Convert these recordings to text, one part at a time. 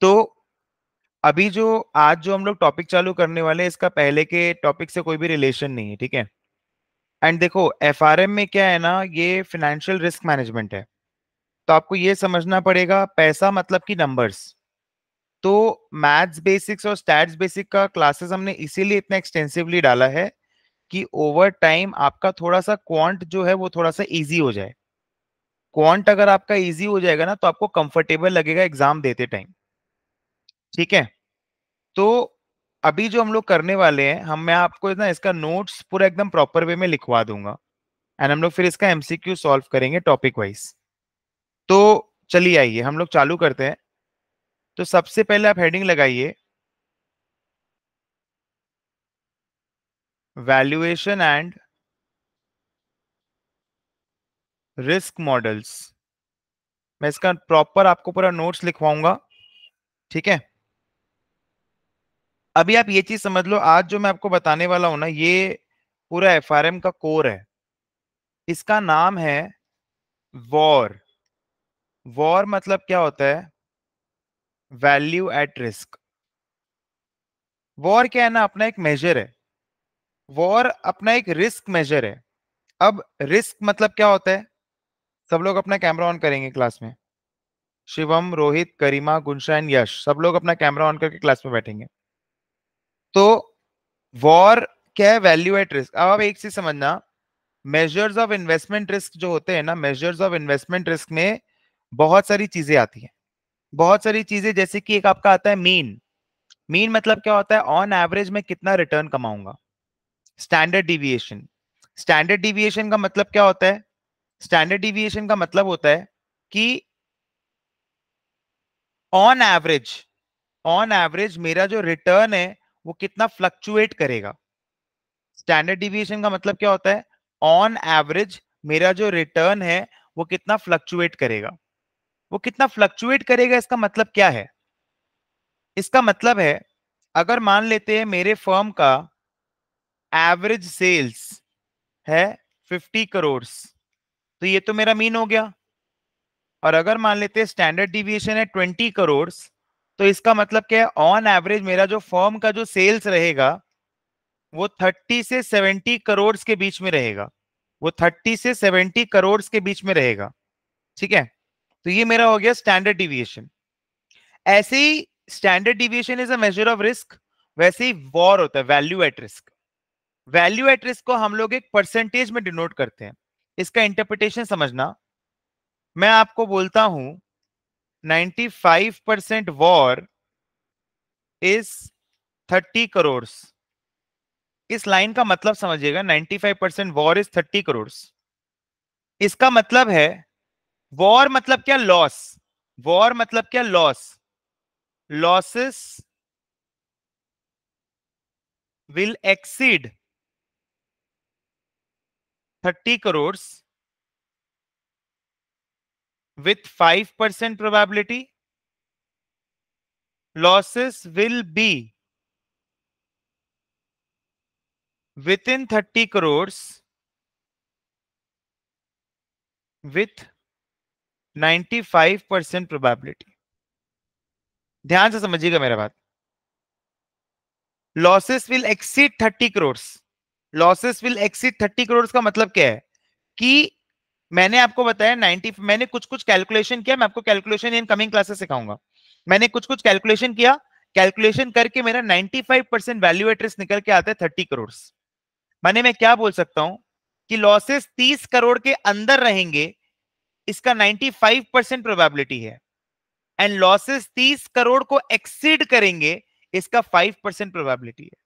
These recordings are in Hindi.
तो अभी जो आज जो हम लोग टॉपिक चालू करने वाले हैं इसका पहले के टॉपिक से कोई भी रिलेशन नहीं है ठीक है एंड देखो एफ में क्या है ना ये फिनेंशियल रिस्क मैनेजमेंट है तो आपको ये समझना पड़ेगा पैसा मतलब कि नंबर्स तो मैथ्स बेसिक्स और स्टैट्स बेसिक का क्लासेस हमने इसीलिए इतना एक्सटेंसिवली डाला है कि ओवर टाइम आपका थोड़ा सा क्वांट जो है वो थोड़ा सा इजी हो जाए क्वांट अगर आपका इजी हो जाएगा ना तो आपको कंफर्टेबल लगेगा एग्जाम देते टाइम ठीक है तो अभी जो हम लोग करने वाले हैं हम मैं आपको ना इसका नोट्स पूरा एकदम प्रॉपर वे में लिखवा दूंगा एंड हम लोग फिर इसका एमसीक्यू सॉल्व करेंगे टॉपिक वाइज तो चलिए आइए हम लोग चालू करते हैं तो सबसे पहले आप हेडिंग लगाइए वैल्यूएशन एंड रिस्क मॉडल्स मैं इसका प्रॉपर आपको पूरा नोट्स लिखवाऊंगा ठीक है अभी आप ये चीज समझ लो आज जो मैं आपको बताने वाला हूं ना ये पूरा एफ का कोर है इसका नाम है वॉर वॉर मतलब क्या होता है वैल्यू एट रिस्क वॉर क्या है ना अपना एक मेजर है वॉर अपना एक रिस्क मेजर है अब रिस्क मतलब क्या होता है सब लोग अपना कैमरा ऑन करेंगे क्लास में शिवम रोहित करीमा गुनशैन यश सब लोग अपना कैमरा ऑन करके क्लास में बैठेंगे तो वॉर क्या है वैल्यू एट रिस्क अब आप एक चीज समझना मेजर्स ऑफ इन्वेस्टमेंट रिस्क जो होते हैं ना मेजर्स ऑफ इन्वेस्टमेंट रिस्क में बहुत सारी चीजें आती हैं बहुत सारी चीजें जैसे कि एक आपका आता है मीन मीन मतलब क्या होता है ऑन एवरेज में कितना रिटर्न कमाऊंगा स्टैंडर्ड डिविएशन स्टैंडर्ड डिविएशन का मतलब क्या होता है स्टैंडर्ड डिविएशन का मतलब होता है कि ऑन एवरेज ऑन एवरेज मेरा जो रिटर्न है वो कितना फ्लक्चुएट करेगा स्टैंडर्ड डिविएशन का मतलब क्या होता है ऑन एवरेज मेरा जो रिटर्न है वो कितना फ्लक्चुएट करेगा वो कितना फ्लक्चुएट करेगा इसका मतलब क्या है इसका मतलब है अगर मान लेते हैं मेरे फर्म का एवरेज सेल्स है 50 करोड़ तो ये तो मेरा मीन हो गया और अगर मान लेते हैं स्टैंडर्ड डिविएशन है 20 करोड़ तो इसका मतलब क्या है ऑन एवरेज मेरा जो फॉर्म का जो सेल्स रहेगा वो 30 से 70 करोड़ के बीच में रहेगा वो 30 से 70 करोड़ के बीच में रहेगा ठीक है तो ये मेरा हो गया स्टैंडर्ड डिविएशन ऐसे ही standard deviation is a measure of risk वैसे ही वॉर होता है value at risk value at risk को हम लोग एक परसेंटेज में डिनोट करते हैं इसका इंटरप्रिटेशन समझना मैं आपको बोलता हूं 95% वॉर इज 30 करोड़ इस लाइन का मतलब समझिएगा 95% वॉर इज 30 करोड़ इसका मतलब है वॉर मतलब क्या लॉस वॉर मतलब क्या loss losses will exceed 30 crore with 5% probability losses will be within 30 crores with 95% probability ध्यान से समझिएगा मेरा बात losses will exceed 30 crore losses will exceed 30 crore का मतलब क्या है कि मैंने आपको बताया 90 मैंने कुछ कुछ कैलकुलेशन किया मैं आपको कैलकुलेशन इन कमिंग क्लासेस सिखाऊंगा मैंने कुछ कुछ कैलकुलेशन किया कैलकुलेशन करके मेरा 95 परसेंट वैल्यू एट्रेस निकल के आता है थर्टी करोड़ माने मैं क्या बोल सकता हूं कि लॉसेस तीस करोड़ के अंदर रहेंगे इसका 95 परसेंट प्रोबेबिलिटी है एंड लॉसेस तीस करोड़ को एक्सीड करेंगे इसका फाइव परसेंट प्रोबेबिलिटी है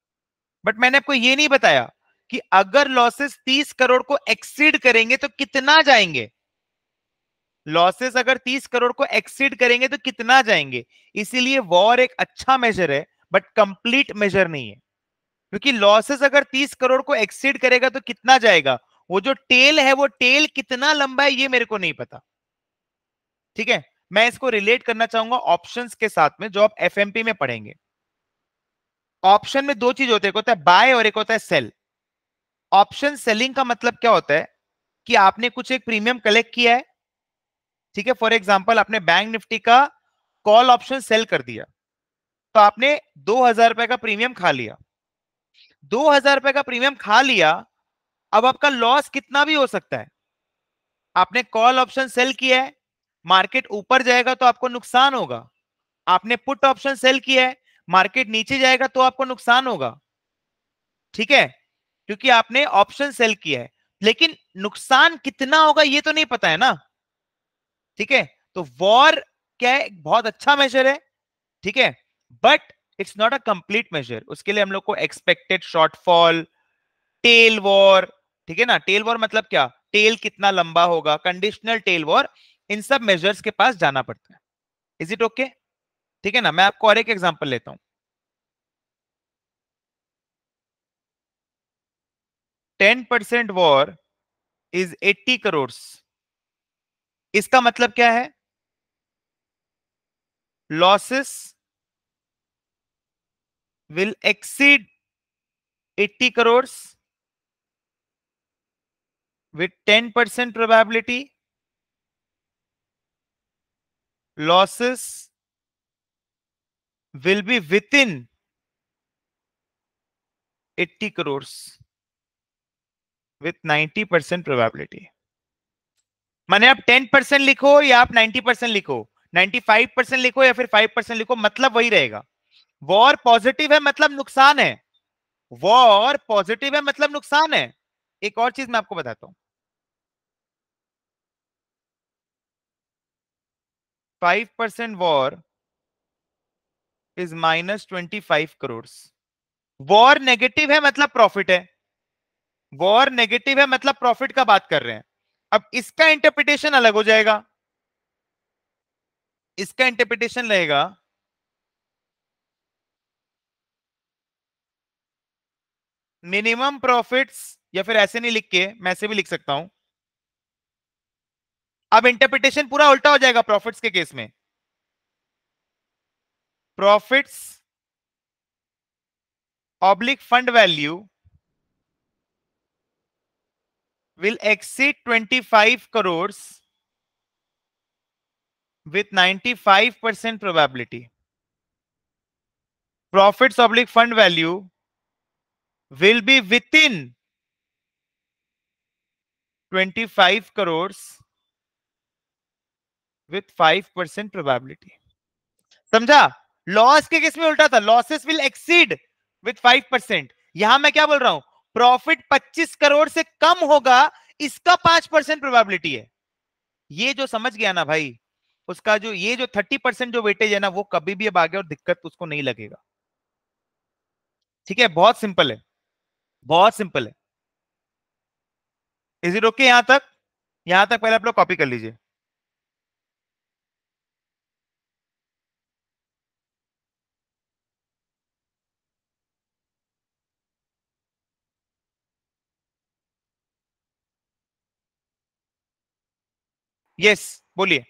बट मैंने आपको ये नहीं बताया कि अगर लॉसेस 30 करोड़ को एक्सीड करेंगे तो कितना जाएंगे लॉसेस अगर 30 करोड़ को एक्सीड करेंगे तो कितना जाएंगे इसीलिए वॉर एक अच्छा मेजर है बट कंप्लीट मेजर नहीं है क्योंकि लॉसेस अगर 30 करोड़ को एक्सीड करेगा तो कितना जाएगा वो जो टेल है वो टेल कितना लंबा है ये मेरे को नहीं पता ठीक है मैं इसको रिलेट करना चाहूंगा ऑप्शन के साथ में जो आप एफ में पढ़ेंगे ऑप्शन में दो चीज होते एक होता है बाय और एक होता है सेल ऑप्शन सेलिंग का मतलब क्या होता है कि आपने कुछ एक प्रीमियम कलेक्ट किया है ठीक है फॉर एग्जाम्पल आपने बैंक निफ्टी का कॉल ऑप्शन सेल कर दिया तो आपने दो हजार रुपए का प्रीमियम खा लिया दो हजार रुपए का प्रीमियम खा लिया अब आपका लॉस कितना भी हो सकता है आपने कॉल ऑप्शन सेल किया है मार्केट ऊपर जाएगा तो आपको नुकसान होगा आपने पुट ऑप्शन सेल किया है मार्केट नीचे जाएगा तो आपको नुकसान होगा ठीक है क्योंकि आपने ऑप्शन सेल किया है लेकिन नुकसान कितना होगा ये तो नहीं पता है ना ठीक है तो वॉर क्या है बहुत अच्छा मेजर है ठीक है but it's not a complete measure उसके लिए हम लोग को एक्सपेक्टेड शॉर्टफॉल टेल वॉर ठीक है ना टेल वॉर मतलब क्या टेल कितना लंबा होगा कंडीशनल टेल वॉर इन सब मेजर्स के पास जाना पड़ता है इज इट ओके ठीक है ना मैं आपको और एक एग्जांपल लेता हूं ten percent VaR is eighty crore इसका मतलब क्या है losses will exceed eighty crore with ten percent probability losses will be within eighty crore with 90 percent probability माने आप 10 परसेंट लिखो या आप 90 परसेंट लिखो 95 परसेंट लिखो या फिर 5 परसेंट लिखो मतलब वही रहेगा वॉर पॉजिटिव है मतलब नुकसान है वॉर पॉजिटिव है मतलब नुकसान है एक और चीज मैं आपको बताता हूं five percent VaR is minus twenty five crore VaR negative है मतलब प्रॉफिट है वॉर नेगेटिव है मतलब प्रॉफिट का बात कर रहे हैं अब इसका इंटरप्रिटेशन अलग हो जाएगा इसका इंटरप्रिटेशन रहेगा मिनिमम प्रॉफिट्स या फिर ऐसे नहीं लिख के मैं ऐसे भी लिख सकता हूं अब इंटरप्रिटेशन पूरा उल्टा हो जाएगा प्रॉफिट्स के केस में profits oblique fund value will exceed 25 crores with 95% probability. Profits oblique fund value will be within 25 crores with 5% probability. समझा लॉस के केस में उल्टा था लॉसेस विल एक्सीड विथ 5% यहां मैं क्या बोल रहा हूं प्रॉफिट 25 करोड़ से कम होगा इसका पांच परसेंट प्रोबेबिलिटी है ये जो समझ गया ना भाई उसका जो ये जो थर्टी परसेंट जो वेटेज है ना वो कभी भी अब आगे और दिक्कत उसको नहीं लगेगा ठीक है बहुत सिंपल है बहुत सिंपल है इज इट ओके यहां तक यहां तक पहले आप लोग कॉपी कर लीजिए यस बोलिए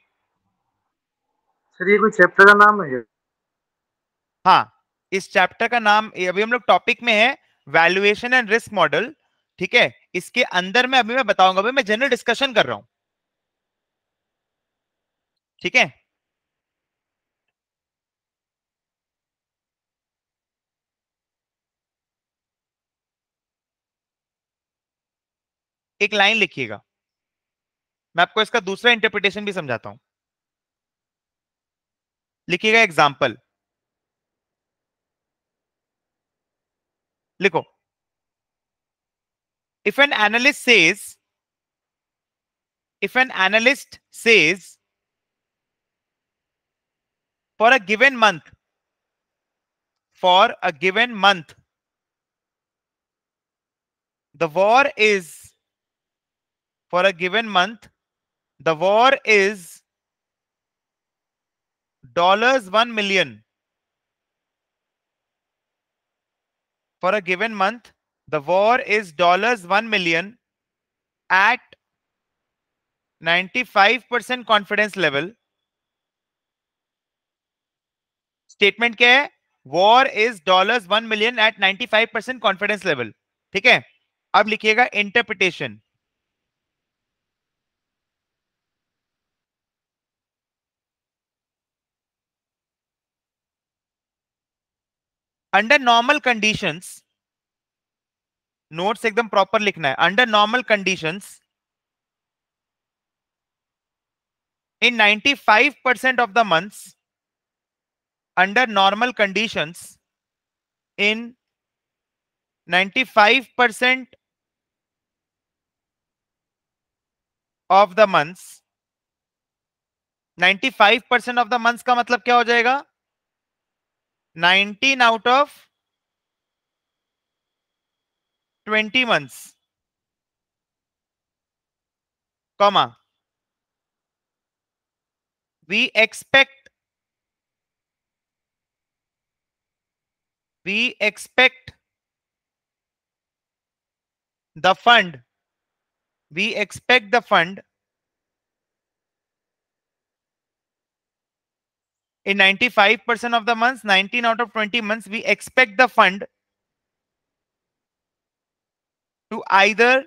सर ये कोई चैप्टर का नाम है हाँ इस चैप्टर का नाम अभी हम लोग टॉपिक में है वैल्यूएशन एंड रिस्क मॉडल ठीक है इसके अंदर में अभी मैं बताऊंगा अभी मैं जनरल डिस्कशन कर रहा हूं ठीक है एक लाइन लिखिएगा मैं आपको इसका दूसरा इंटरप्रिटेशन भी समझाता हूं लिखिएगा एग्जाम्पल लिखो if an analyst says if an analyst says for a given month for a given month the VaR is for a given month the war is dollars 1 million for a given month the war is dollars 1 million at 95% confidence level statement क्या है VaR is dollars one million at 95% confidence level ठीक है अब लिखिएगा interpretation under normal conditions notes एकदम प्रॉपर लिखना है under normal conditions in 95 percent of the months under normal conditions in 95 percent of the months five percent of the months का मतलब क्या हो जाएगा 19 out of 20 months, comma, we expect, we expect the fund, we expect the fund in 95% of the months, 19 out of 20 months, we expect the fund to either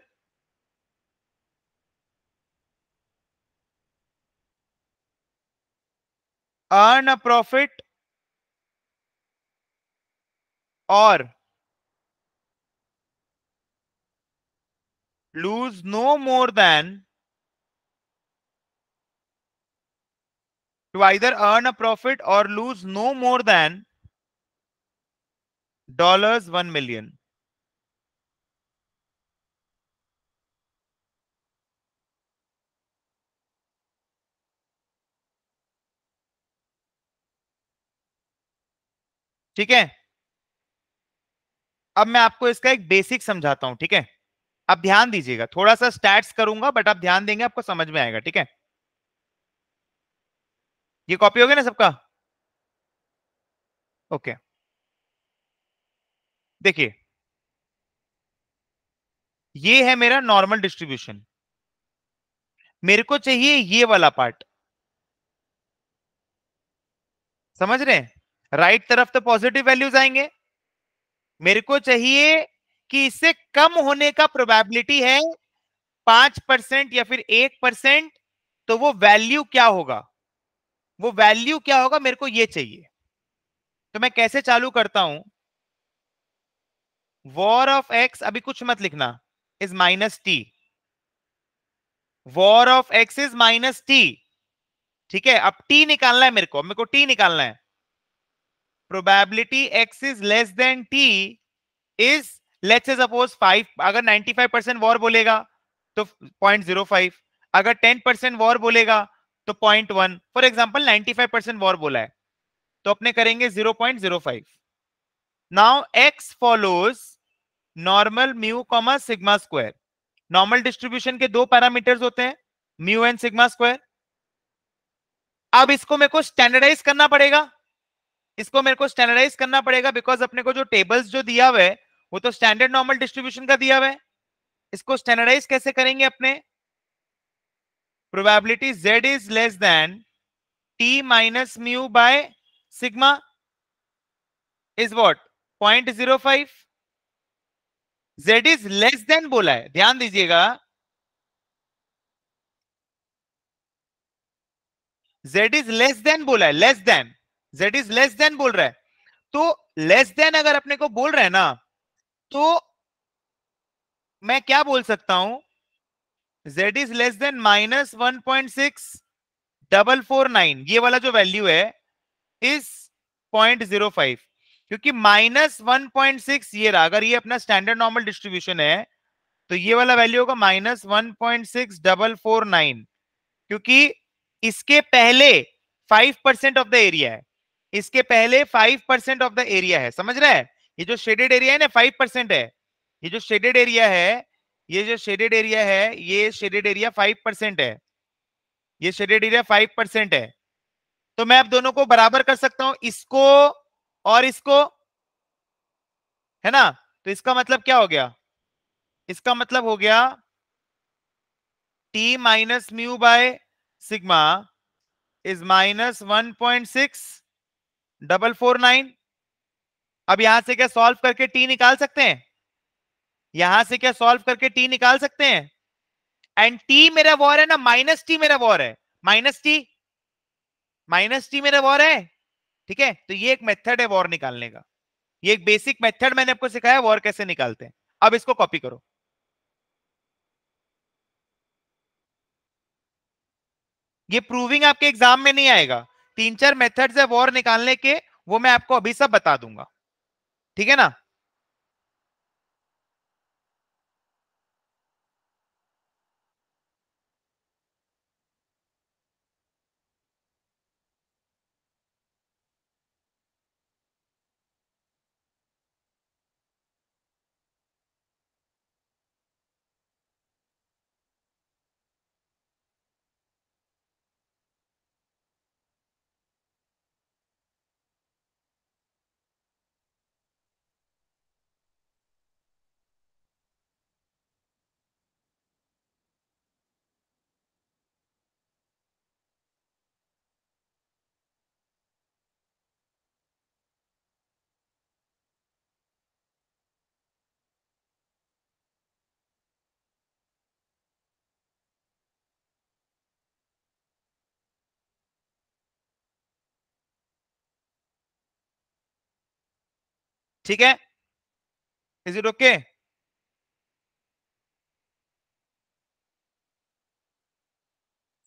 earn a profit or lose no more than to either earn a profit or lose no more than dollars 1 million ठीक है अब मैं आपको इसका एक बेसिक समझाता हूं ठीक है आप ध्यान दीजिएगा थोड़ा सा स्टैट्स करूंगा बट आप ध्यान देंगे आपको समझ में आएगा ठीक है ये कॉपी हो गया ना सबका ओके देखिए ये है मेरा नॉर्मल डिस्ट्रीब्यूशन मेरे को चाहिए ये वाला पार्ट समझ रहे हैं राइट right तरफ तो पॉजिटिव वैल्यूज आएंगे मेरे को चाहिए कि इससे कम होने का प्रोबेबिलिटी है पांच परसेंट या फिर एक परसेंट तो वो वैल्यू क्या होगा वो वैल्यू क्या होगा मेरे को ये चाहिए तो मैं कैसे चालू करता हूं वॉर ऑफ एक्स अभी कुछ मत लिखना is minus T VaR of X is minus T ठीक है अब टी निकालना है मेरे को मेरे को टी निकालना है probability X is less than T is let's suppose five अगर फाइव परसेंट वॉर बोलेगा तो फाइव अगर टेन परसेंट वॉर बोलेगा तो point one for example ninety five percent VaR बोला है तो अपने करेंगे zero point zero five now X follows normal mu comma sigma square normal distribution के दो पैरामीटर्स होते हैं म्यू एंड सिग्मा स्क्वायर अब इसको मेरे को स्टैंडर्डाइज करना पड़ेगा इसको मेरे को स्टैंडर्डाइज करना पड़ेगा बिकॉज अपने को जो टेबल्स जो दिया हुआ है वो तो स्टैंडर्ड नॉर्मल डिस्ट्रीब्यूशन का दिया हुआ है इसको स्टैंडर्डाइज कैसे करेंगे अपने probability z is less than t minus mu by sigma is what 0.05 z is less than बोला है ध्यान दीजिएगा z is less than बोला है less than z is less than बोल रहा है तो लेस देन अगर अपने को बोल रहा है ना तो मैं क्या बोल सकता हूं z is less than minus one point six double four nine ये वाला जो वैल्यू है इस पॉइंट जीरो फाइव क्योंकि माइनस वन पॉइंट सिक्स ये रहा अगर ये अपना स्टैंडर्ड नॉर्मल डिस्ट्रीब्यूशन है तो ये वाला वैल्यू होगा minus one point six double four nine क्योंकि इसके पहले five percent of the area है इसके पहले five percent of the area है समझ रहा है ये जो शेडेड एरिया है ना फाइव परसेंट है ये जो शेडेड एरिया है ये जो शेडेड एरिया है ये शेडेड एरिया फाइव परसेंट है ये शेडेड एरिया फाइव परसेंट है तो मैं अब दोनों को बराबर कर सकता हूं इसको और इसको है ना तो इसका मतलब क्या हो गया इसका मतलब हो गया T minus mu by sigma is minus one point six double four nine अब यहां से क्या सॉल्व करके टी निकाल सकते हैं यहां से क्या सॉल्व करके टी निकाल सकते हैं एंड टी मेरा वॉर है ना माइनस टी मेरा वॉर है माइनस टी माइनस टी मेरा वॉर है ठीक है तो ये एक मेथड है वॉर निकालने का ये एक बेसिक मेथड मैंने आपको सिखाया वॉर कैसे निकालते हैं अब इसको कॉपी करो ये प्रूविंग आपके एग्जाम में नहीं आएगा तीन चार मेथड्स है वॉर निकालने के वो मैं आपको अभी सब बता दूंगा ठीक है ना ठीक है इज इट ओके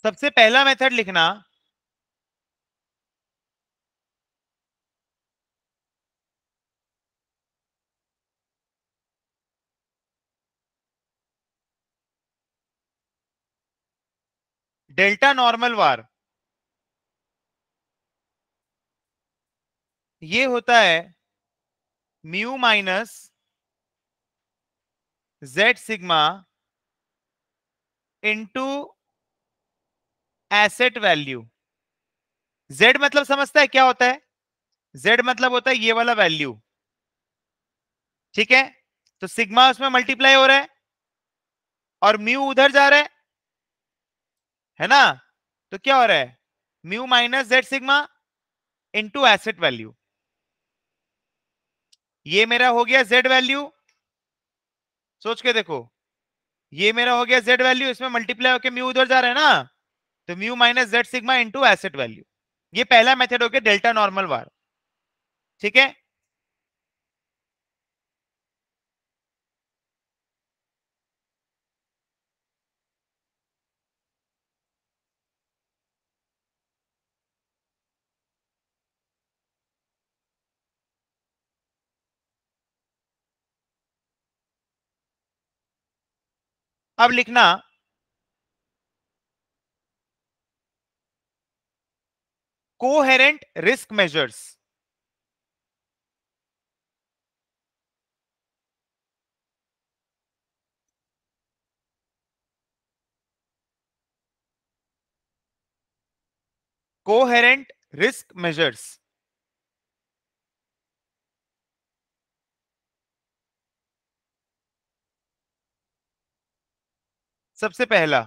सबसे पहला मेथड लिखना डेल्टा नॉर्मल वार ये होता है mu minus Z sigma into asset value Z मतलब समझता है क्या होता है जेड मतलब होता है ये वाला वैल्यू ठीक है तो सिग्मा उसमें मल्टीप्लाई हो रहा है और म्यू उधर जा रहा है है ना तो क्या हो रहा है mu minus Z sigma into asset value ये मेरा हो गया जेड वैल्यू सोच के देखो ये मेरा हो गया जेड वैल्यू इसमें मल्टीप्लाई होकर म्यू उधर जा रहा है ना तो mu minus Z sigma into asset value ये पहला मेथड हो गया डेल्टा नॉर्मल वार ठीक है अब लिखना coherent risk measures coherent risk measures सबसे पहला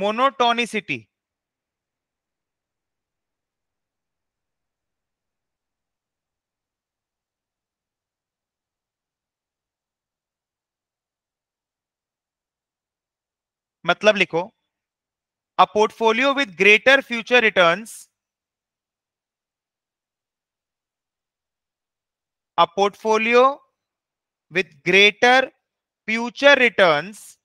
मोनोटोनिसिटी मतलब लिखो a portfolio with greater future returns a portfolio with greater future returns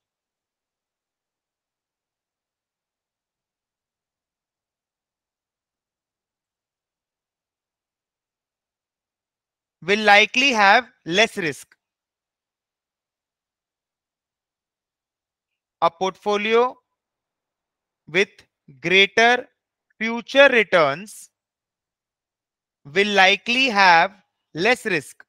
will likely have less risk. A portfolio with greater future returns will likely have less risk.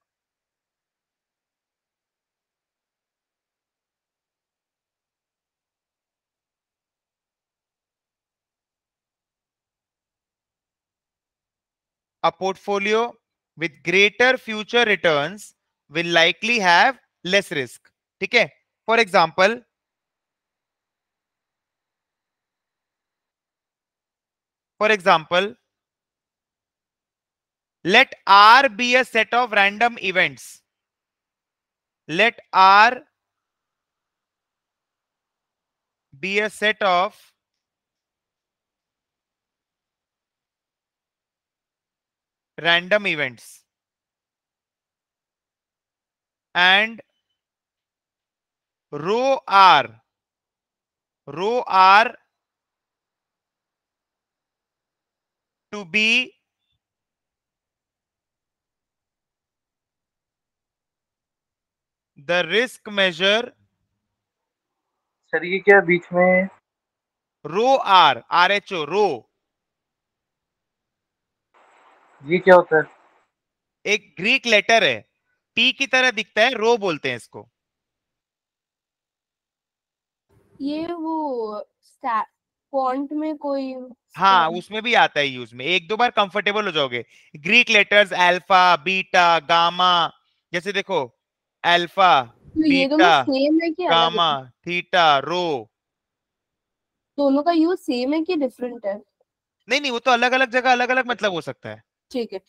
A portfolio with greater future returns will likely have less risk. Okay. For example, for example, let R be a set of random events. Let R be a set of random events. And row R, row R to be the risk measure sir ये क्या बीच में rho R R H O rho ये क्या होता है एक ग्रीक लेटर है टी की तरह दिखता है रो बोलते हैं इसको ये वो फॉन्ट में कोई हाँ उसमें भी आता है यूज में एक दो बार कंफर्टेबल हो जाओगे Greek letters alpha beta gamma जैसे देखो अल्फा तो बीटा गामा थीटा रो दोनों का यूज सेम है कि डिफरेंट है नहीं नहीं वो तो अलग अलग जगह अलग अलग मतलब हो सकता है ठीक है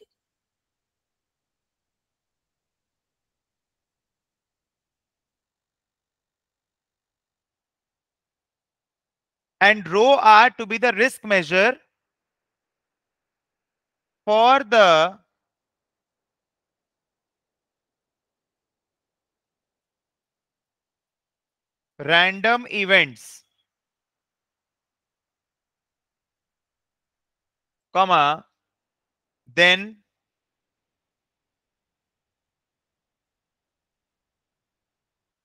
and rho R to be the risk measure for the random events comma then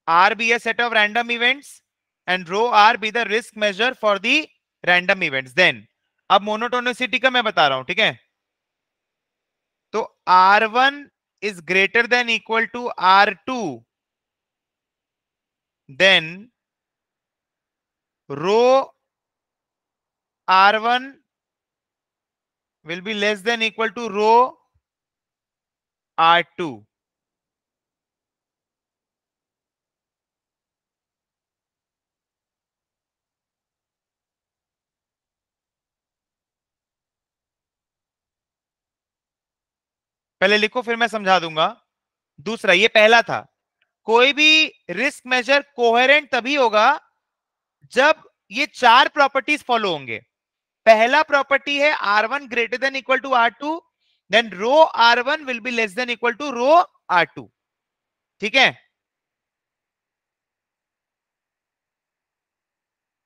r be a set of random events and rho r be the risk measure for the random events then अब मोनोटोनिसिटी का मैं बता रहा हूं ठीक है तो R1 one is greater than equal to R two then rho r1 will be less than equal to rho r2 पहले लिखो फिर मैं समझा दूंगा दूसरा ये पहला था कोई भी रिस्क मेजर कोहेरेंट तभी होगा जब ये चार प्रॉपर्टीज फॉलो होंगे पहला प्रॉपर्टी है R one greater than equal to R two then rho R one will be less than equal to rho R two ठीक है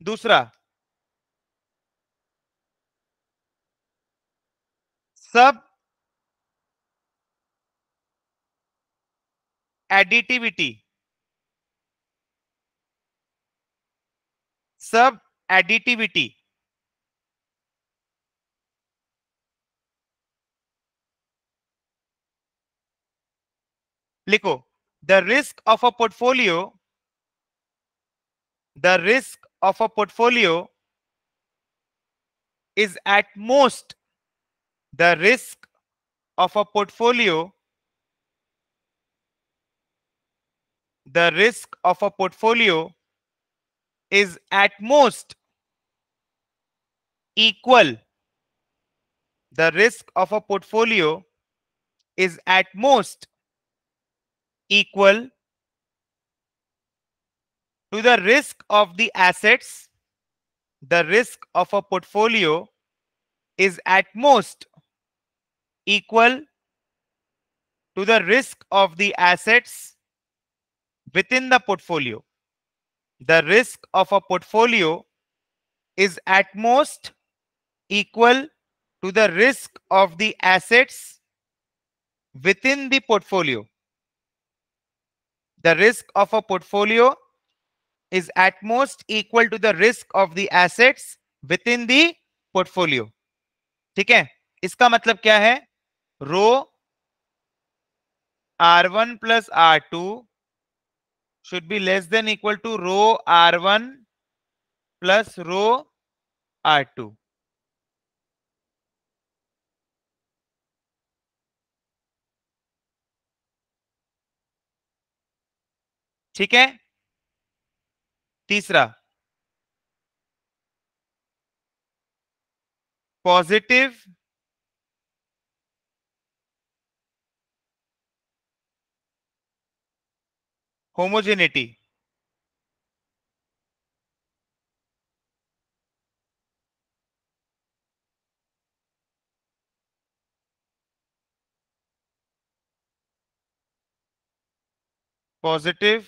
दूसरा सब additivity. Sub additivity. लिखो the risk of a portfolio. The risk of a portfolio is at most the risk of a portfolio the risk of a portfolio is at most equal the risk of a portfolio is at most equal to the risk of the assets the risk of a portfolio is at most equal to the risk of the assets within the portfolio. The risk of a portfolio is at most equal to the risk of the assets within the portfolio. The risk of a portfolio is at most equal to the risk of the assets within the portfolio. ठीक है इसका मतलब क्या है रो R1 plus R2 should be less than equal to rho r1 plus rho r2. ठीक है तीसरा positive homogeneity positive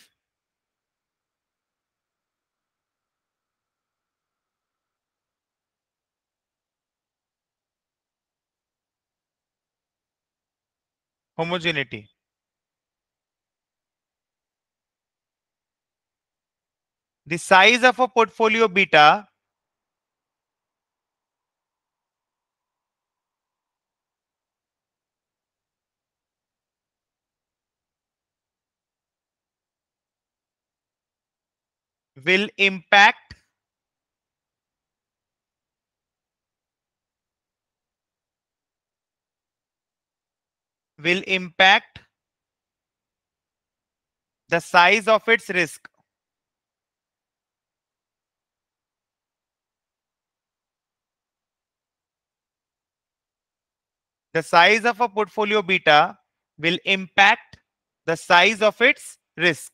homogeneity the size of a portfolio beta will impact will impact the size of its risk the size of a portfolio beta will impact the size of its risk.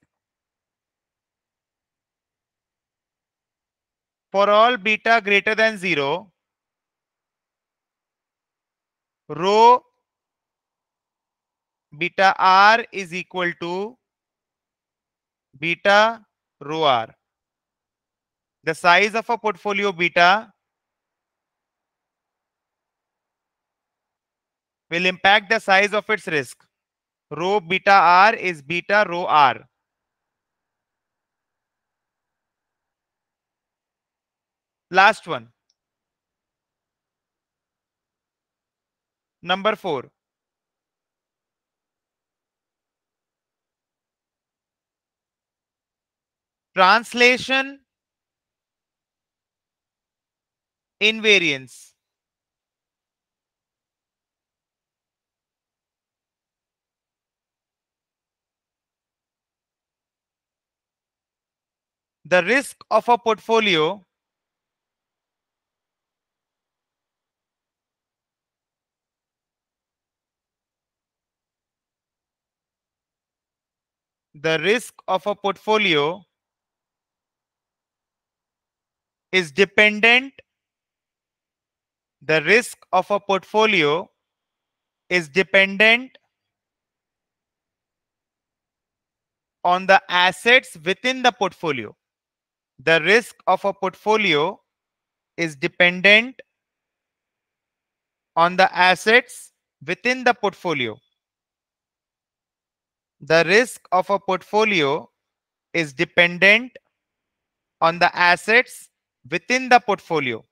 For all beta greater than 0, rho beta r is equal to beta rho r. The size of a portfolio beta will impact the size of its risk. Rho beta r is beta rho r. Last one. Number four. Translation invariance. the risk of a portfolio the risk of a portfolio is dependent the risk of a portfolio is dependent on the assets within the portfolio the risk of a portfolio is dependent on the assets within the portfolio. The risk of a portfolio is dependent on the assets within the portfolio.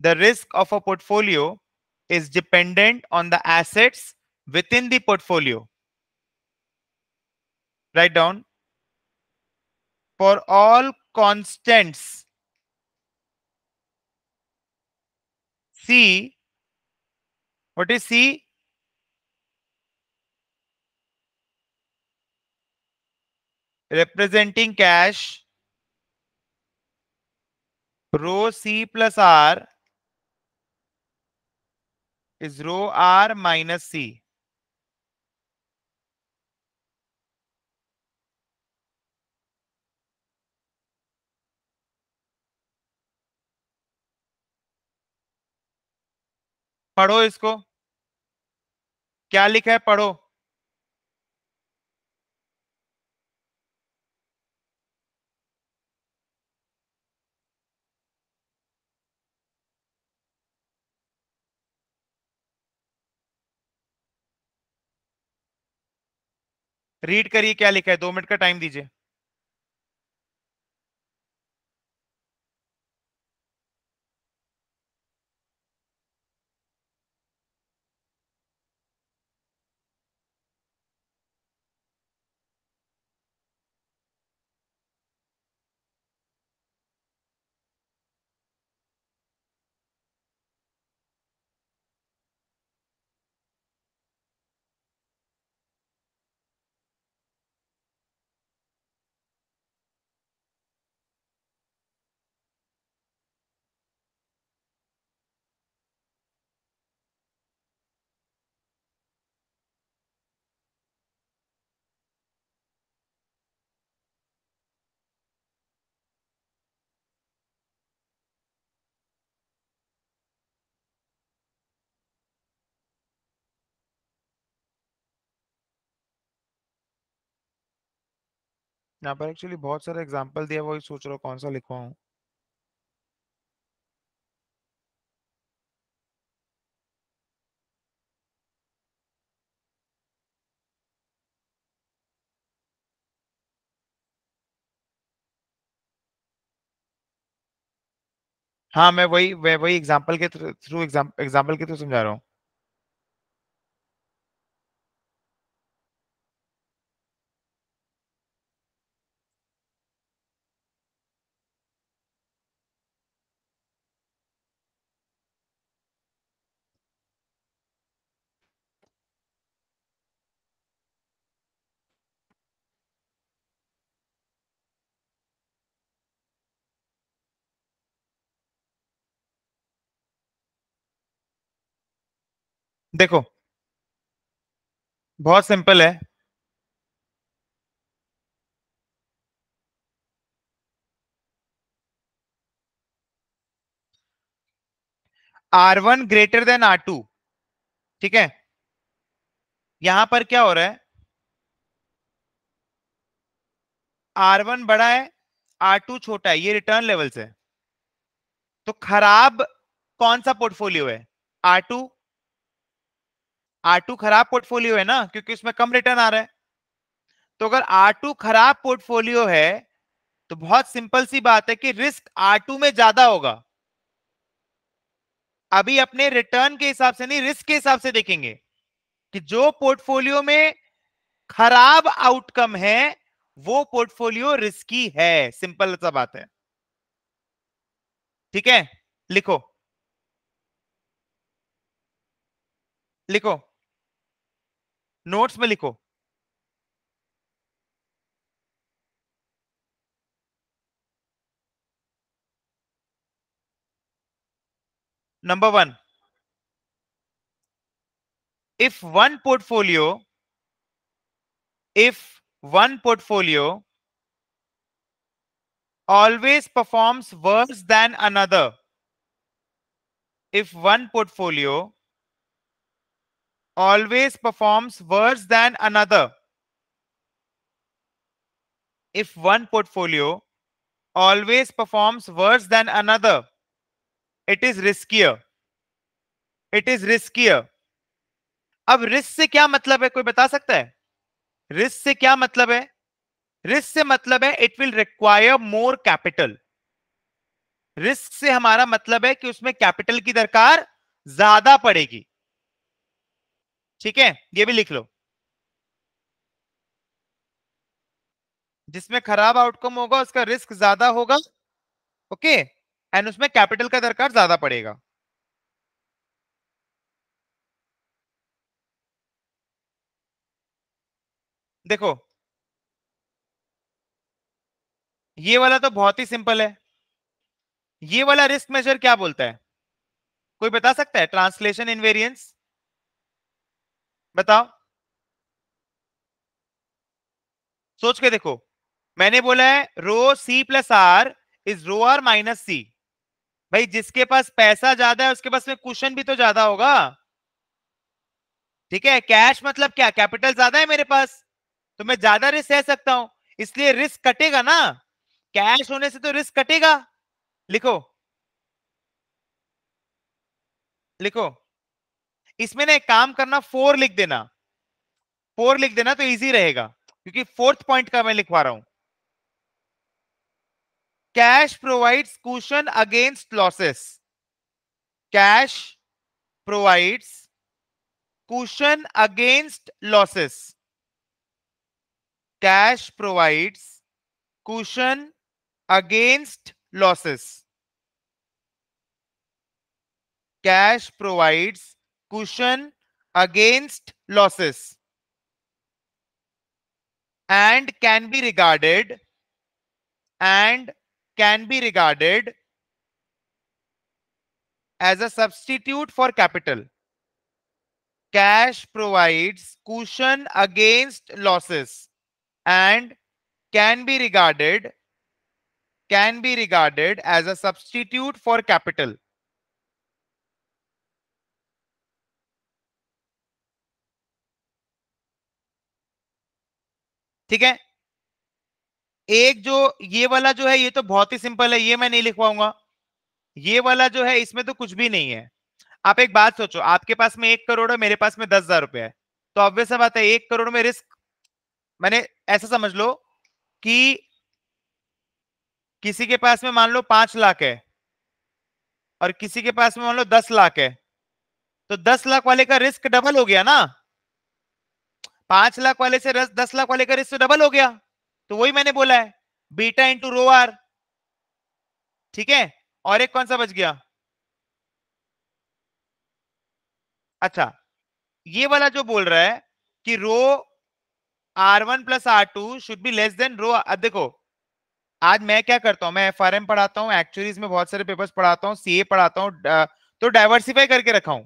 The risk of a portfolio is dependent on the assets within the portfolio write down for all constants C what is C representing cash row C plus R is row R minus C पढ़ो इसको क्या लिखा है पढ़ो रीड करिए क्या लिखा है दो मिनट का टाइम दीजिए यहाँ पर एक्चुअली बहुत सारे एग्जाम्पल दिया वही सोच रहा हूँ कौन सा लिखवाऊँ हाँ मैं वही वही एग्जाम्पल के थ्रू एग्जाम्पल के थ्रू समझा रहा हूँ देखो बहुत सिंपल है R one greater than R two ठीक है यहां पर क्या हो रहा है आर वन बड़ा है आर टू छोटा है ये रिटर्न लेवल्स है तो खराब कौन सा पोर्टफोलियो है आर टू आर टू खराब पोर्टफोलियो है ना क्योंकि उसमें कम रिटर्न आ रहा है तो अगर आर टू खराब पोर्टफोलियो है तो बहुत सिंपल सी बात है कि रिस्क आर टू में ज्यादा होगा अभी अपने रिटर्न के हिसाब से नहीं रिस्क के हिसाब से देखेंगे कि जो पोर्टफोलियो में खराब आउटकम है वो पोर्टफोलियो रिस्की है सिंपल सा बात है ठीक है लिखो लिखो नोट्स में लिखो number one if one portfolio if one portfolio always performs worse than another if one portfolio always performs worse than another if one portfolio always performs worse than another it is riskier it is riskier ab risk se kya matlab hai koi bata sakta hai risk se kya matlab hai risk se matlab hai it will require more capital risk se hamara matlab hai ki usme capital ki darkar zyada padegi ठीक है ये भी लिख लो जिसमें खराब आउटकम होगा उसका रिस्क ज्यादा होगा ओके एंड उसमें कैपिटल का दरकार ज्यादा पड़ेगा देखो ये वाला तो बहुत ही सिंपल है ये वाला रिस्क मेजर क्या बोलता है कोई बता सकता है ट्रांसलेशन इनवेरियंस बताओ सोच के देखो मैंने बोला है rho C plus R is rho R minus C भाई जिसके पास पैसा ज्यादा है उसके पास में क्वेश्चन भी तो ज्यादा होगा ठीक है कैश मतलब क्या कैपिटल ज्यादा है मेरे पास तो मैं ज्यादा रिस्क सह सकता हूं इसलिए रिस्क कटेगा ना कैश होने से तो रिस्क कटेगा लिखो लिखो इसमें ना एक काम करना फोर लिख देना फोर लिख देना तो इजी रहेगा क्योंकि फोर्थ पॉइंट का मैं लिखवा रहा हूं cash provides cushion against losses cash provides cushion against losses cash provides cushion against losses cash provides cushion against losses and can be regarded and can be regarded as a substitute for capital. Cash provides cushion against losses and can be regarded can be regarded as a substitute for capital. ठीक है एक जो ये वाला जो है ये तो बहुत ही सिंपल है ये मैं नहीं लिखवाऊंगा ये वाला जो है इसमें तो कुछ भी नहीं है आप एक बात सोचो आपके पास में एक करोड़ है मेरे पास में दस हजार रुपया है तो ऑब्वियस बात है एक करोड़ में रिस्क मैंने ऐसा समझ लो कि किसी के पास में मान लो पांच लाख है और किसी के पास में मान लो दस लाख है तो दस लाख वाले का रिस्क डबल हो गया ना पांच लाख वाले से रस दस लाख वाले का रेशियो तो डबल हो गया तो वही मैंने बोला है बीटा इंटू रो आर ठीक है और एक कौन सा बच गया अच्छा ये वाला जो बोल रहा है कि rho R one plus R two should be less than rho देखो आज मैं क्या करता हूं मैं एफ आर एम पढ़ाता हूँ एक्चुअली में बहुत सारे पेपर्स पढ़ाता हूँ सीए पढ़ाता हूँ तो डाइवर्सिफाई करके रखा हूं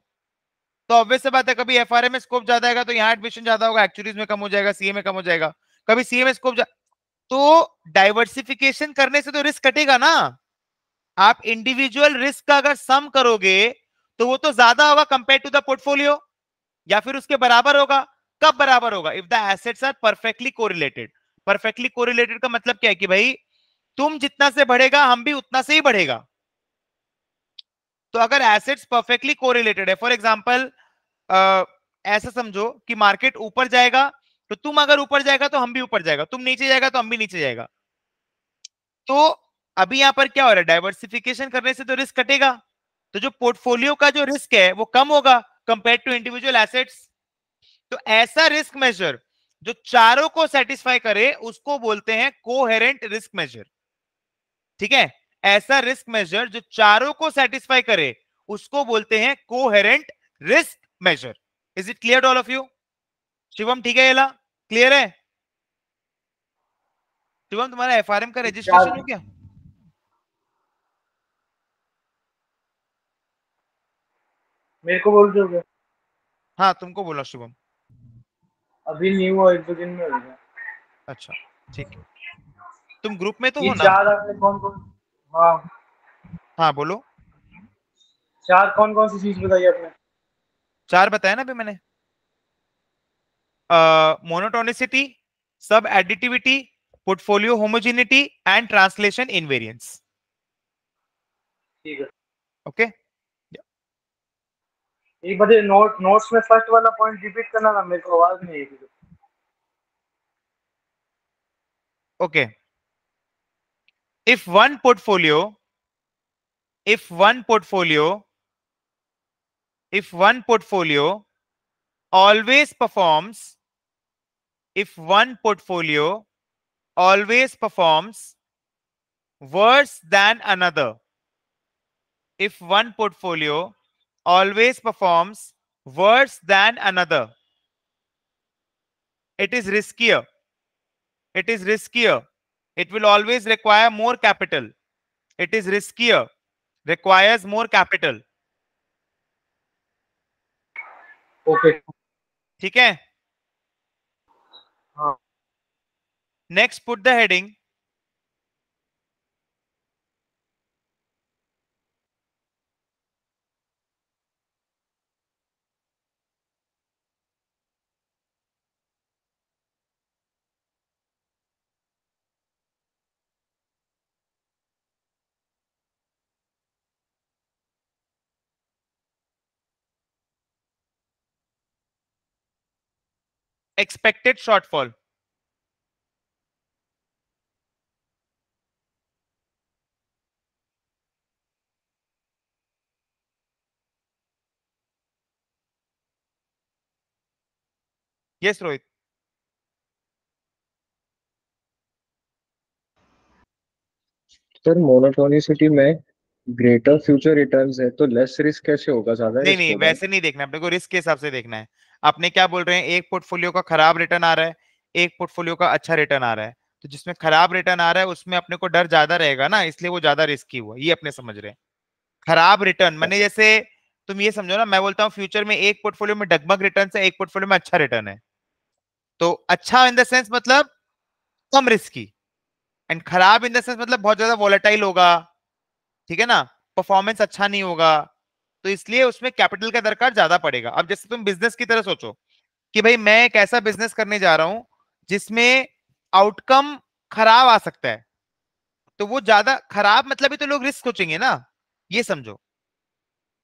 तो ऑब्वियस से बात है कभी एफ में स्कोप ज्यादा आएगा तो यहाँ एडमिशन ज्यादा होगा एक्चुअरीज में कम हो जाएगा सीए में कम हो जाएगा कभी सीए में स्कोप तो डाइवर्सिफिकेशन करने से तो रिस्क कटेगा ना आप इंडिविजुअल रिस्क का अगर सम करोगे तो वो तो ज्यादा होगा कंपेयर टू द पोर्टफोलियो या फिर उसके बराबर होगा कब बराबर होगा if the assets are perfectly correlated perfectly correlated का मतलब क्या है कि भाई तुम जितना से बढ़ेगा हम भी उतना से ही बढ़ेगा तो अगर एसेट्स परफेक्टली कोरिलेटेड है फॉर एग्जाम्पल ऐसा समझो कि मार्केट ऊपर जाएगा तो तुम अगर ऊपर जाएगा तो हम भी ऊपर जाएगा तुम नीचे जाएगा तो हम भी नीचे जाएगा तो अभी यहां पर क्या हो रहा है डाइवर्सिफिकेशन करने से तो रिस्क कटेगा तो जो पोर्टफोलियो का जो रिस्क है वो कम होगा कंपेयर टू इंडिविजुअल एसेट्स तो ऐसा रिस्क मेजर जो चारों को सेटिस्फाई करे उसको बोलते हैं कोहेरेंट रिस्क मेजर ठीक है ऐसा रिस्क मेजर जो चारों को सेटिस्फाई करे उसको बोलते हैं coherent risk measure is it clear all of you Shivam ठीक है एला क्लियर है शिवम तुम्हारा एफआरएम का रजिस्ट्रेशन हो गया मेरे को बोल दोगे हाँ तुमको बोला शुभम अभी नहीं हुआ एक दो दिन में होगा अच्छा ठीक है तुम ग्रुप में तो हो ना कौन कौन हाँ हाँ बोलो चार कौन कौन सी चीज बताई आपने चार बताया ना अभी मैंने monotonicity subadditivity portfolio homogeneity and translation invariance okay एक बार नोट नोट्स में फर्स्ट वाला पॉइंट रिपीट करना था मेरे को आवाज नहीं आई okay okay. if one portfolio if one portfolio if one portfolio always performs if one portfolio always performs worse than another if one portfolio always performs worse than another it is riskier it is riskier it will always require more capital. It is riskier, requires more capital. Okay. ठीक है? Next, put the heading expected shortfall yes rohit sir monotonicity में ग्रेटर फ्यूचर रिटर्न्स है तो लेस रिस्क कैसे होगा ज्यादा नहीं नहीं वैसे नहीं देखना है, अपने को रिस्क के हिसाब से देखना है आपने क्या बोल रहे हैं एक पोर्टफोलियो का खराब रिटर्न आ रहा है एक पोर्टफोलियो का अच्छा रिटर्न आ रहा है तो जिसमें खराब रिटर्न आ रहा है उसमें अपने को डर ज्यादा रहेगा ना इसलिए वो ज्यादा रिस्की हुआ ये अपने समझ रहे हैं खराब रिटर्न मैंने अच्छा। जैसे तुम ये समझो ना मैं बोलता हूँ फ्यूचर में एक पोर्टफोलियो में डगमग रिटर्न है एक पोर्टफोलियो में अच्छा रिटर्न है तो अच्छा इन द सेंस मतलब कम रिस्की एंड खराब इन द सेंस मतलब बहुत ज्यादा वॉलेटाइल होगा ठीक है ना परफॉर्मेंस अच्छा नहीं होगा तो इसलिए उसमें कैपिटल का दरकार ज्यादा पड़ेगा अब जैसे तुम बिजनेस की तरह सोचो कि भाई मैं एक ऐसा बिजनेस करने जा रहा हूं जिसमें आउटकम खराब आ सकता है तो वो ज्यादा खराब मतलब ही तो लोग रिस्क सोचेंगे ना ये समझो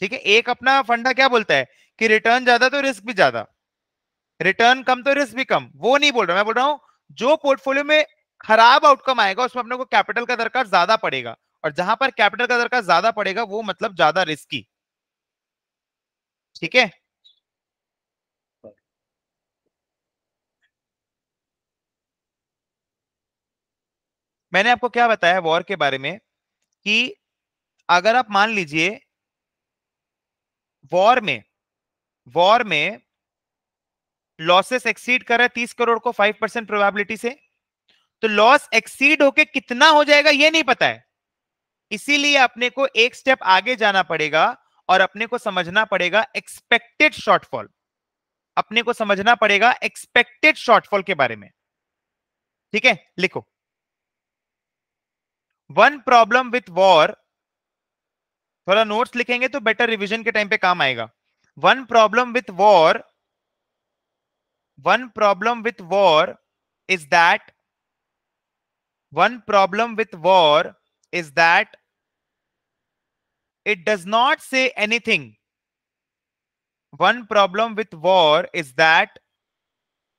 ठीक है एक अपना फंडा क्या बोलता है कि रिटर्न ज्यादा तो रिस्क भी ज्यादा रिटर्न कम तो रिस्क भी कम वो नहीं बोल रहा मैं बोल रहा हूँ जो पोर्टफोलियो में खराब आउटकम आएगा उसमें अपने को कैपिटल का दरकार ज्यादा पड़ेगा और जहां पर कैपिटल का दरकार ज्यादा पड़ेगा वो मतलब ज्यादा रिस्की ठीक है हाँ। मैंने आपको क्या बताया वॉर के बारे में कि अगर आप मान लीजिए वॉर में वॉर में लॉसेस एक्सीड कर रहे तीस करोड़ को फाइव परसेंट प्रोबेबिलिटी से तो लॉस एक्सीड होके कितना हो जाएगा ये नहीं पता है इसीलिए अपने को एक स्टेप आगे जाना पड़ेगा और अपने को समझना पड़ेगा एक्सपेक्टेड शॉर्टफॉल अपने को समझना पड़ेगा एक्सपेक्टेड शॉर्टफॉल के बारे में ठीक है लिखो वन प्रॉब्लम विथ वॉर थोड़ा नोट्स लिखेंगे तो बेटर रिवीजन के टाइम पे काम आएगा one problem with VaR one problem with VaR is that one problem with VaR is that It does not say anything. One problem with war is that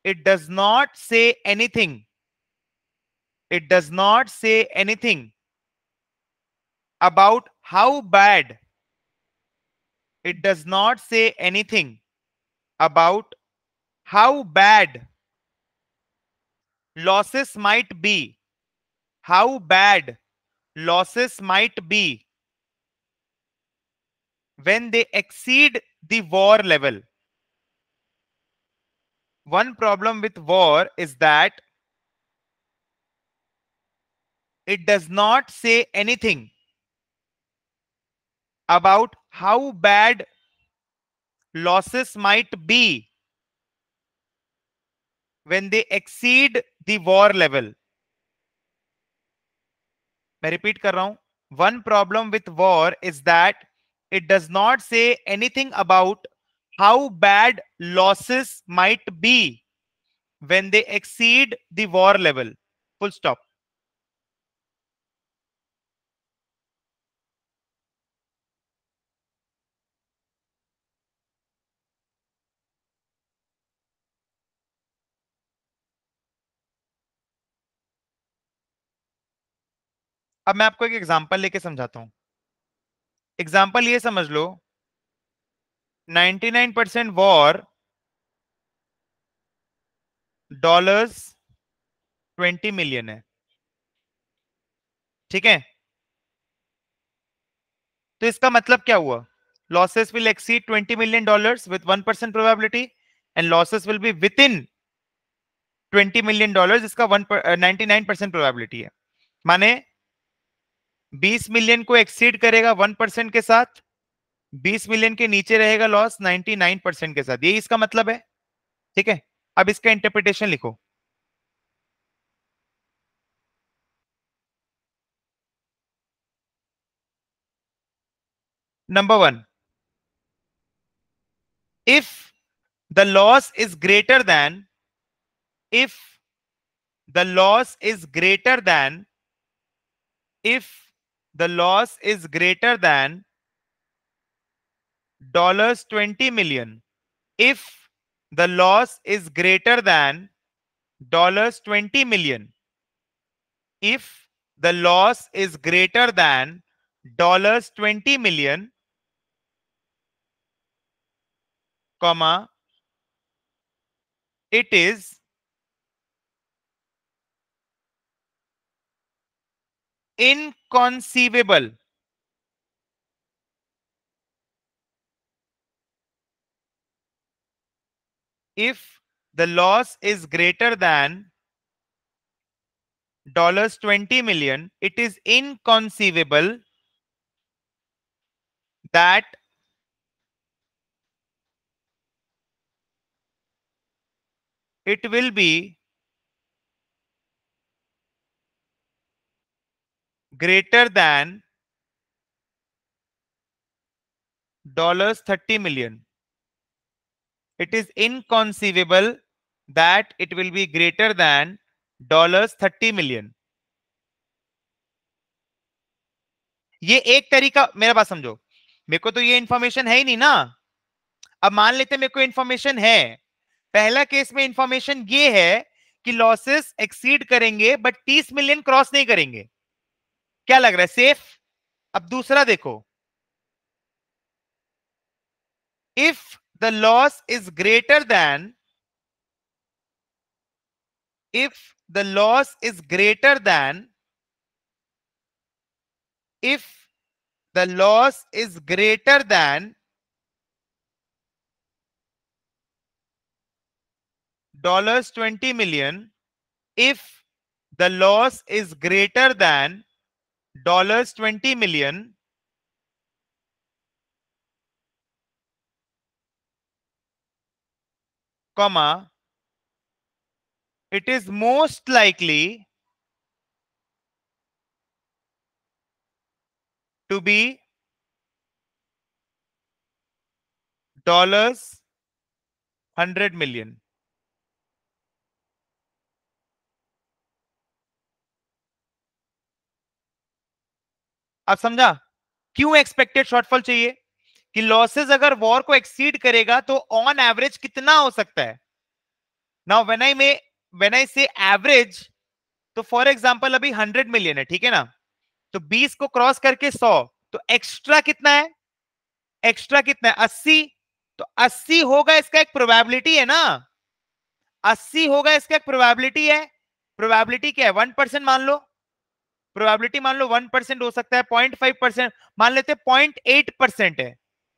it does not say anything. It does not say anything about how bad. It does not say anything about how bad losses might be. How bad losses might be when they exceed the war level. One problem with war is that it does not say anything about how bad losses might be when they exceed the war level. I repeat, कर रहा हूं one problem with it does not say anything about how bad losses might be when they exceed the war level. Full stop. अब मैं आपको एक एग्जांपल लेके समझाता हूं एग्जाम्पल ये समझ लो 99% nine VaR dollar twenty million है ठीक है तो इसका मतलब क्या हुआ losses will exceed twenty million dollar with one percent probability and losses will be within twenty million dollar इसका 1 नाइनटी नाइन परसेंट प्रोबेबिलिटी है माने 20 मिलियन को एक्सीड करेगा 1 परसेंट के साथ 20 मिलियन के नीचे रहेगा लॉस 99 परसेंट के साथ यही इसका मतलब है ठीक है अब इसका इंटरप्रिटेशन लिखो number one if the loss is greater than if the loss is greater than if the loss is greater than dollars 20 million if the loss is greater than dollars 20 million if the loss is greater than dollars 20 million comma it is inconceivable. If the loss is greater than dollars 20 million, it is inconceivable that it will be greater than dollars 30 million it is inconceivable that it will be greater than dollars 30 million ये एक तरीका मेरा बात समझो मेरे को तो ये इंफॉर्मेशन है ही नहीं ना अब मान लेते मेरे को इंफॉर्मेशन है पहला केस में इंफॉर्मेशन ये है कि लॉसेस एक्सीड करेंगे बट 30 मिलियन क्रॉस नहीं करेंगे क्या लग रहा है सेफ अब दूसरा देखो if the loss is greater than if the loss is greater than if the loss is greater than dollars 20 million if the loss is greater than dollars 20 million comma it is most likely to be dollars 100 million आप समझा क्यों एक्सपेक्टेड शॉर्टफॉल चाहिए कि लॉसेस अगर वॉर को एक्सीड करेगा तो ऑन एवरेज कितना हो सकता है नाउ व्हेन आई में व्हेन आई से एवरेज तो फॉर एग्जांपल अभी 100 मिलियन है ठीक है ना तो 20 को क्रॉस करके 100 तो एक्स्ट्रा कितना है एक्स्ट्रा कितना है 80 तो 80 होगा इसका एक प्रोबेबिलिटी है ना 80 होगा इसका एक प्रोबेबिलिटी है प्रोबेबिलिटी क्या है वन मान लो प्रोबेबिलिटी मान लो वन परसेंट हो सकता है पॉइंट फाइव परसेंट मान लेते पॉइंट एट परसेंट है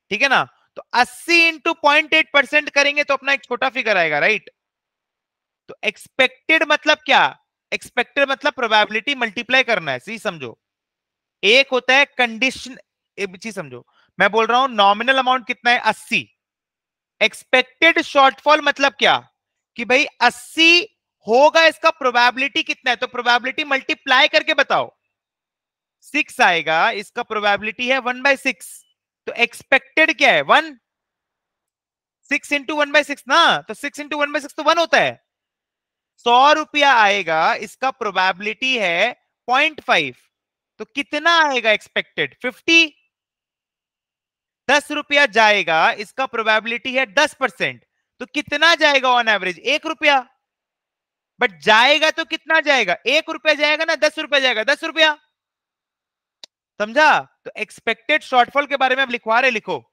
ठीक है ना तो अस्सी इंटू पॉइंट एट परसेंट करेंगे तो अपना एक छोटा फिगर आएगा राइट तो एक्सपेक्टेड मतलब क्या एक्सपेक्टेड मतलब प्रोबेबिलिटी मल्टीप्लाई करना है सी समझो एक होता है कंडीशन चीज समझो मैं बोल रहा हूं नॉमिनल अमाउंट कितना है अस्सी एक्सपेक्टेड शॉर्टफॉल मतलब क्या कि भाई अस्सी होगा इसका प्रोबेबिलिटी कितना है तो प्रोबेबिलिटी मल्टीप्लाई करके बताओ सिक्स आएगा इसका प्रोबेबिलिटी है वन बाय सिक्स तो एक्सपेक्टेड क्या है one six into one by six ना तो six into one by six तो वन होता है सौ रुपया आएगा इसका प्रोबेबिलिटी है पॉइंट फाइव तो कितना आएगा एक्सपेक्टेड फिफ्टी दस रुपया जाएगा इसका प्रोबेबिलिटी है दस परसेंट तो कितना जाएगा ऑन एवरेज एक रुपया बट जाएगा तो कितना जाएगा एक रुपया जाएगा ना दस रुपया जाएगा दस रुपया समझा तो एक्सपेक्टेड शॉर्टफॉल के बारे में आप लिखवा रहे लिखो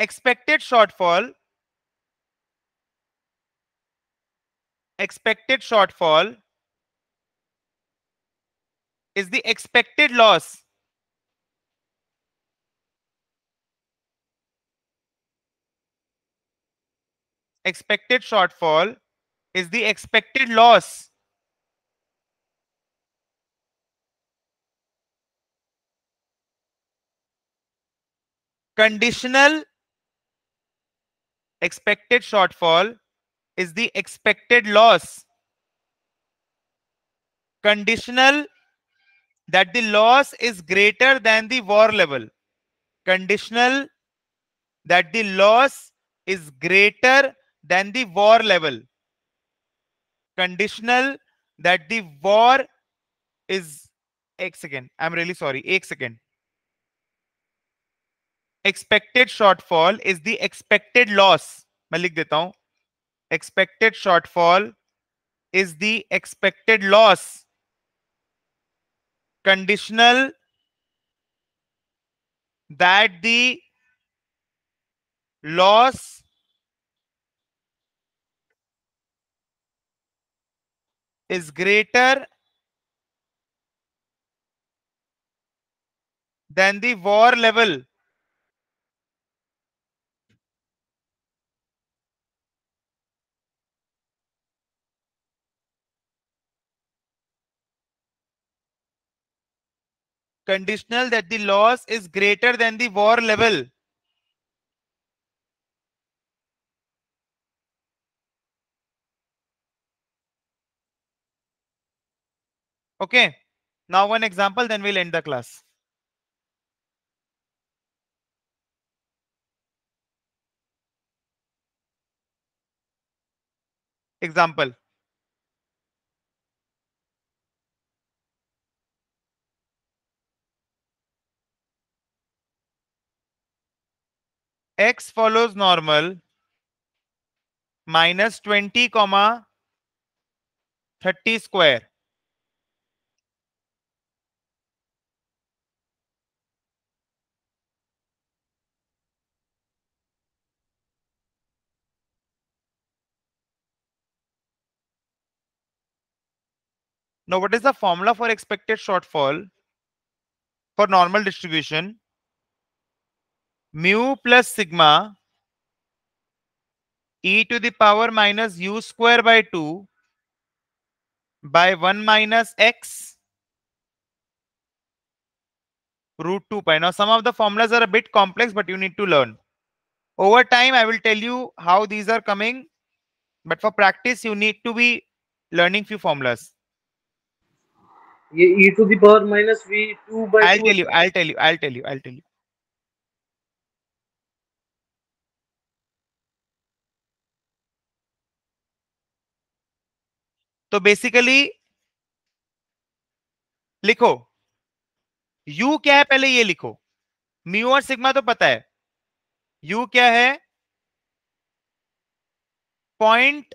expected shortfall expected shortfall is the expected loss expected shortfall is the expected loss. Conditional expected shortfall is the expected loss. Conditional that the loss is greater than the war level. Conditional that the loss is greater than the war level. Conditional that the war is x again. I'm really sorry. X again. Expected shortfall is the expected loss. मैं expected shortfall is the expected loss conditional that the loss is greater than the war level conditional that the loss is greater than the war level Okay. Now one example, then we'll end the class. Example. X follows normal minus 20 comma 30 square Now, what is the formula for expected shortfall for normal distribution? Mu plus sigma e to the power minus u square by 2 by 1 minus x root 2 pi. Now, some of the formulas are a bit complex, but you need to learn. Over time, I will tell you how these are coming. But for practice, you need to be learning few formulas. ये e to the power minus v 2 by I'll 2 tell you I'll tell you I'll tell you I'll tell you तो बेसिकली लिखो u क्या है पहले ये लिखो म्यू और सिग्मा तो पता है u क्या है point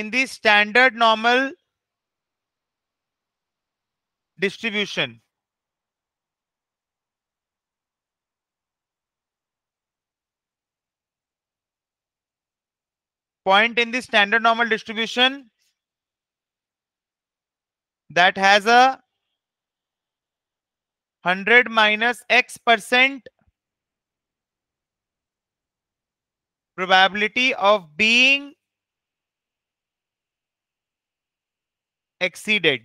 in the standard normal distribution. Point in the standard normal distribution that has a 100 minus x percent probability of being exceeded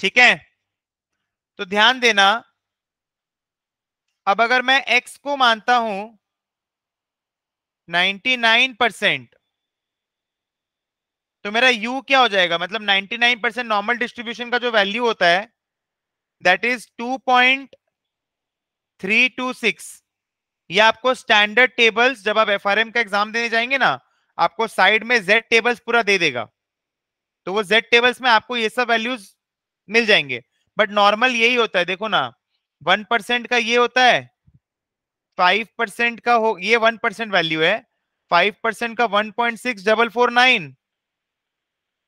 ठीक है तो ध्यान देना अब अगर मैं x को मानता हूं 99 परसेंट तो मेरा u क्या हो जाएगा मतलब 99 परसेंट नॉर्मल डिस्ट्रीब्यूशन का जो वैल्यू होता है दैट इज 2.326 ये आपको स्टैंडर्ड टेबल्स जब आप एफ का एग्जाम देने जाएंगे ना आपको साइड में जेड टेबल्स पूरा दे देगा तो वो जेड टेबल्स में आपको ये सब वैल्यूज मिल जाएंगे बट नॉर्मल यही होता है देखो ना वन परसेंट का ये होता है फाइव परसेंट का हो ये वन परसेंट वैल्यू है फाइव परसेंट का one point six double four nine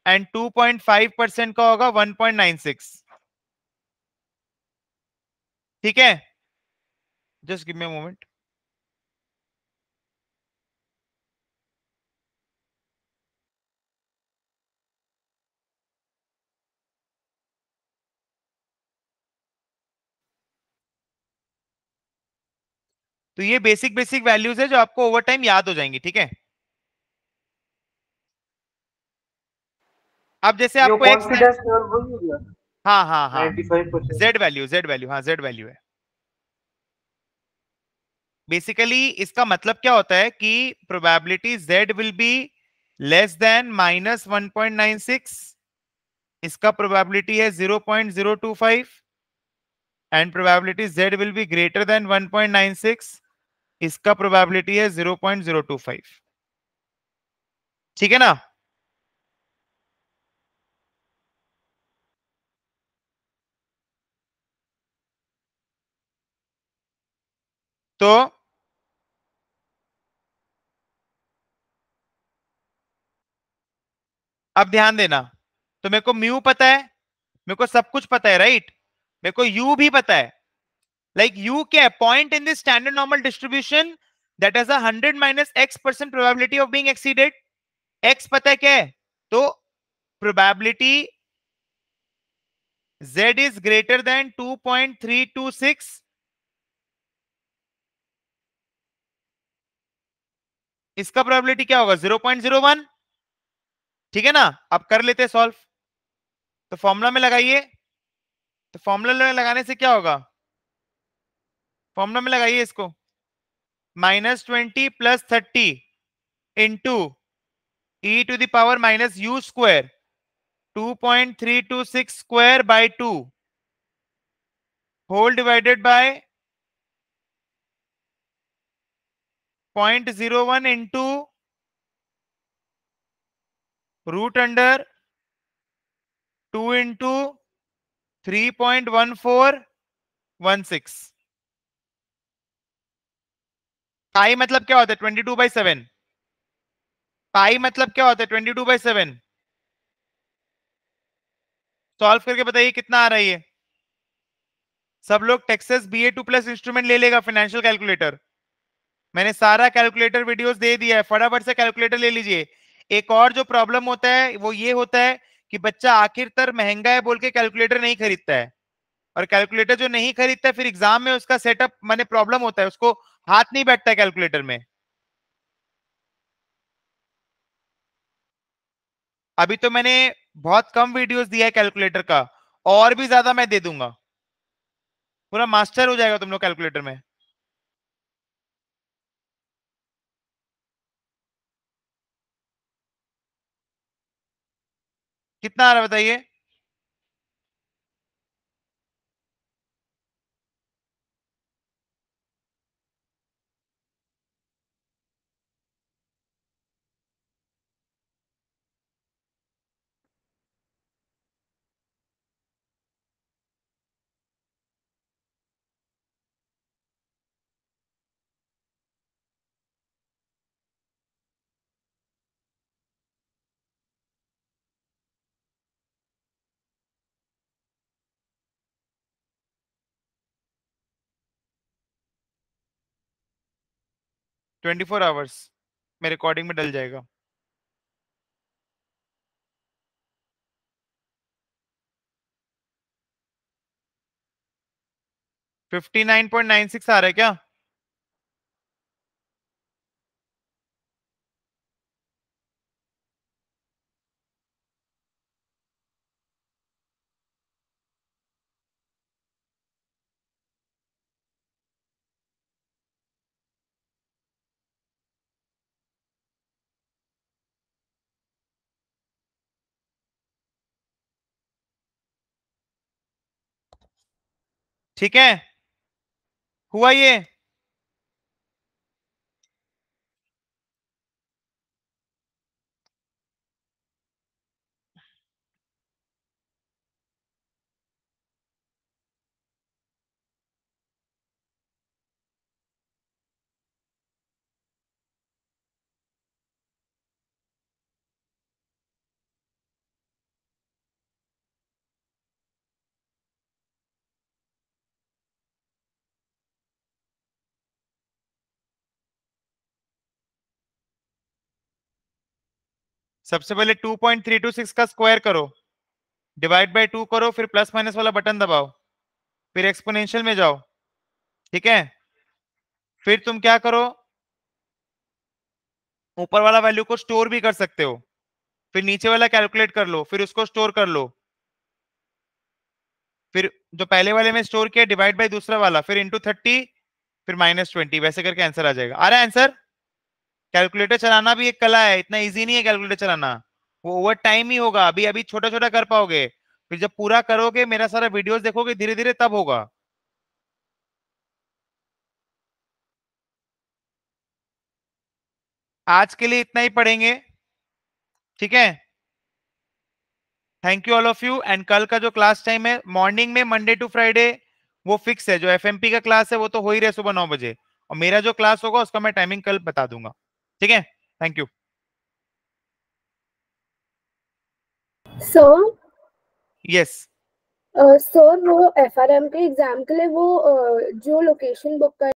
and two point five percent का होगा वन पॉइंट नाइन सिक्स ठीक है जस्ट गिव मे मोमेंट तो ये बेसिक बेसिक वैल्यूज है जो आपको ओवर टाइम याद हो जाएंगी ठीक है अब जैसे आपको एक्स हाँ हाँ हाँ जेड वैल्यू जेड वैल्यू हाँ जेड वैल्यू है बेसिकली इसका मतलब क्या होता है कि probability z will be less than minus one point nine six इसका प्रोबेबिलिटी है zero point zero two five and probability z will be greater than one point nine six इसका प्रोबेबिलिटी है zero point zero two five ठीक है ना तो अब ध्यान देना तो मेरे को म्यू पता है मेरे को सब कुछ पता है राइट मेरे को यू भी पता है लाइक यू क्या है point in this standard normal distribution that is hundred minus X percent probability of being exceeded X पता है क्या है तो probability Z is greater than two point three two six इसका प्रोबेबिलिटी क्या होगा 0.01 ठीक है ना अब कर लेते हैं सॉल्व तो फॉर्मूला में लगाइए तो फॉर्मूला में लगाने से क्या होगा फॉर्मूला में लगाइए इसको minus twenty plus thirty into E to the power minus U square two point three two six square by two whole divided by point zero one into root under two into three point one four one six pi मतलब क्या होता है twenty two by seven pi मतलब क्या होता है twenty two by seven solve करके बताइए कितना आ रही है सब लोग टेक्सेस बी ए टू प्लस इंस्ट्रूमेंट ले लेगा फाइनेंशियल कैलकुलेटर मैंने सारा कैलकुलेटर वीडियोस दे दिया है फटाफट से कैलकुलेटर ले लीजिए एक और जो प्रॉब्लम होता है वो ये होता है कि बच्चा आखिर तर महंगा है बोल के कैलकुलेटर नहीं खरीदता है और कैलकुलेटर जो नहीं खरीदता फिर एग्जाम में उसका सेटअप मैंने प्रॉब्लम होता है उसको हाथ नहीं बैठता कैलकुलेटर में अभी तो मैंने बहुत कम वीडियोस दिया है कैलकुलेटर का और भी ज्यादा मैं दे दूंगा पूरा मास्टर हो जाएगा तुम लोग कैलकुलेटर में कितना आ रहा है बताइए ट्वेंटी फोर आवर्स में रिकॉर्डिंग में डल जाएगा fifty nine point nine six आ रहा है क्या ठीक है हुआ ये सबसे पहले 2.326 का स्क्वायर करो डिवाइड बाय टू करो फिर प्लस माइनस वाला बटन दबाओ फिर एक्सपोनेंशियल में जाओ ठीक है फिर तुम क्या करो ऊपर वाला वैल्यू को स्टोर भी कर सकते हो फिर नीचे वाला कैलकुलेट कर लो फिर उसको स्टोर कर लो फिर जो पहले वाले में स्टोर किया डिवाइड बाय दूसरा वाला फिर इंटू थर्टी फिर माइनस ट्वेंटी वैसे करके आंसर आ जाएगा आ रहा है आंसर कैलकुलेटर चलाना भी एक कला है इतना इजी नहीं है कैलकुलेटर चलाना वो ओवर टाइम ही होगा अभी अभी छोटा छोटा कर पाओगे फिर जब पूरा करोगे मेरा सारा वीडियोस देखोगे धीरे धीरे तब होगा आज के लिए इतना ही पढ़ेंगे ठीक है thank you all of you and कल का जो क्लास टाइम है मॉर्निंग में मंडे टू फ्राइडे वो फिक्स है जो एफ का क्लास है वो तो हो ही रहा है सुबह नौ बजे और मेरा जो क्लास होगा उसका मैं टाइमिंग कल बता दूंगा ठीक है thank you so yes sir वो एफ आर एम के एग्जाम के लिए वो uh, जो लोकेशन बुक कर